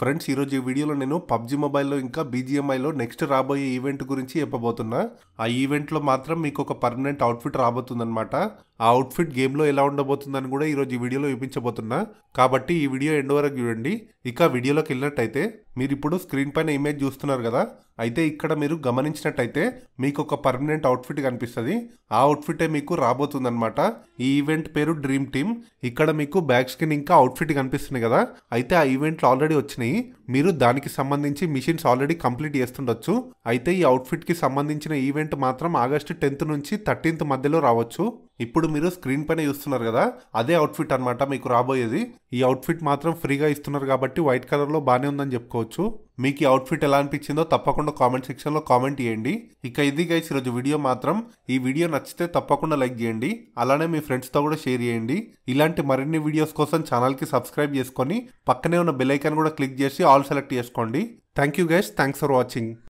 friends ఈరోజు ఈ వీడియోలో నేను పబ్జి మొబైల్లో ఇంకా బీజిఎంఐలో నెక్స్ట్ రాబోయే ఈవెంట్ గురించి చెప్పబోతున్నా ఆ ఈవెంట్లో మాత్రం మీకు ఒక పర్మనెంట్ అవుట్ఫిట్ రాబోతుందనమాట ఆ అవుట్ఫిట్ గేమ్లో ఎలా ఉండబోతుందని కూడా ఈరోజు ఈ వీడియోలో చూపించబోతున్నా కాబట్టి ఈ వీడియో ఎండ్ వరకు చూడండి ఇక వీడియోలోకి వెళ్ళినట్టయితే మీరు ఇప్పుడు స్క్రీన్ పైన ఇమేజ్ చూస్తున్నారు కదా అయితే ఇక్కడ మీరు గమనించినట్టయితే మీకు ఒక పర్మనెంట్ అవుట్ఫిట్ కనిపిస్తుంది ఆ అవుట్ఫిటే మీకు అనమాట ఈ ఈవెంట్ పేరు డ్రీమ్ టీమ్ ఇక్కడ మీకు బ్యాక్ స్క్రీన్ ఇంకా అవుట్ఫిట్ కనిపిస్తుంది కదా అయితే ఆ ఈవెంట్లు ఆల్రెడీ వచ్చినాయి మీరు దానికి సంబంధించి మిషన్స్ ఆల్రెడీ కంప్లీట్ చేస్తుండొచ్చు అయితే ఈ అవుట్ఫిట్కి సంబంధించిన ఈవెంట్ మాత్రం ఆగస్టు టెన్త్ నుంచి థర్టీన్త్ మధ్యలో రావచ్చు ఇప్పుడు మీరు స్క్రీన్ పైన చూస్తున్నారు కదా అదే అవుట్ఫిట్ అనమాట మీకు రాబోయేది ఈ అవుట్ఫిట్ మాత్రం ఫ్రీగా ఇస్తున్నారు కాబట్టి వైట్ కలర్లో బాగానే ఉందని చెప్పుకోవచ్చు మీకు ఈ అవుట్ఫిట్ ఎలా అనిపించిందో తప్పకుండా కామెంట్ సెక్షన్లో కామెంట్ చేయండి ఇక ఇది గైస్ ఈరోజు వీడియో మాత్రం ఈ వీడియో నచ్చితే తప్పకుండా లైక్ చేయండి అలానే మీ ఫ్రెండ్స్తో కూడా షేర్ చేయండి ఇలాంటి మరిన్ని వీడియోస్ కోసం ఛానల్కి సబ్స్క్రైబ్ చేసుకొని పక్కనే ఉన్న బెల్ ఐకాన్ కూడా క్లిక్ చేసి ఆల్ సెలెక్ట్ చేసుకోండి thank you guys thanks for watching